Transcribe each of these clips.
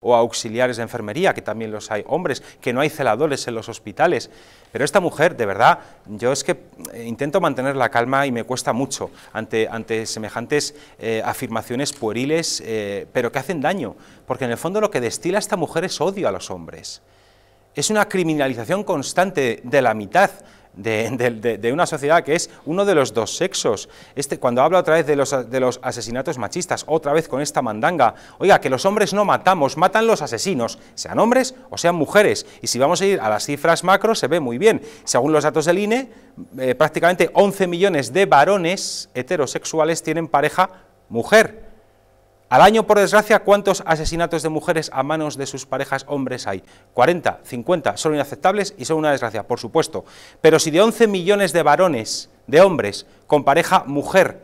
o auxiliares de enfermería, que también los hay hombres, que no hay celadores en los hospitales. Pero esta mujer, de verdad, yo es que eh, intento mantener la calma y me cuesta mucho ante, ante semejantes eh, afirmaciones pueriles, eh, pero que hacen daño, porque en el fondo lo que destila esta mujer es odio a los hombres. Es una criminalización constante de la mitad de, una sociedad que es uno de los dos sexos. Este, cuando habla otra vez de los, de los asesinatos machistas, otra vez con esta mandanga, oiga, que los hombres no matamos, matan los asesinos, sean hombres o sean mujeres. Y si vamos a ir a las cifras macro, se ve muy bien. Según los datos del INE, eh, prácticamente 11 millones de varones heterosexuales tienen pareja mujer. Al año, por desgracia, ¿cuántos asesinatos de mujeres a manos de sus parejas hombres hay? 40, 50, son inaceptables y son una desgracia, por supuesto. Pero si de 11 millones de varones, de hombres, con pareja mujer,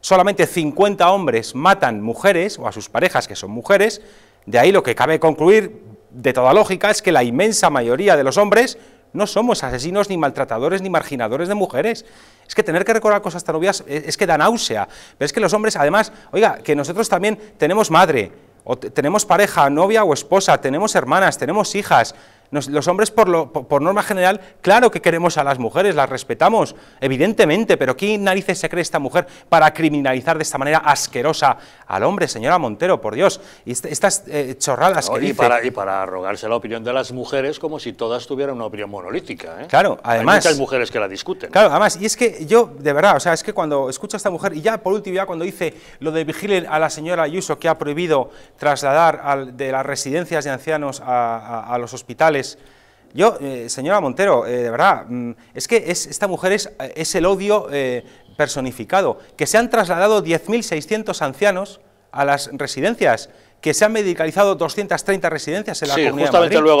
solamente 50 hombres matan mujeres, o a sus parejas que son mujeres, de ahí lo que cabe concluir, de toda lógica, es que la inmensa mayoría de los hombres no somos asesinos, ni maltratadores, ni marginadores de mujeres. Es que tener que recordar cosas tan obvias eh, es, que da náusea. Pero es que los hombres, además, oiga, que nosotros también tenemos madre, o tenemos pareja, novia o esposa, tenemos hermanas, tenemos hijas los hombres, por, lo, por, norma general, claro que queremos a las mujeres, las respetamos, evidentemente, pero ¿qué narices se cree esta mujer para criminalizar de esta manera asquerosa al hombre, señora Montero, por Dios? Y este, estas eh, chorradas que y dice... Para, y para rogarse la opinión de las mujeres como si todas tuvieran una opinión monolítica, ¿eh? Claro, además... Hay muchas mujeres que la discuten. Claro, además, y es que yo, de verdad, o sea, es que cuando escucho a esta mujer, y ya por último, ya cuando dice lo de vigilen a la señora Ayuso que ha prohibido trasladar de las residencias de ancianos a los hospitales, yo, eh, señora Montero, eh, de verdad, mm, es que esta mujer es, el odio eh, personificado, que se han trasladado 10.600 ancianos a las residencias, que se han medicalizado 230 residencias en la sí, Justamente luego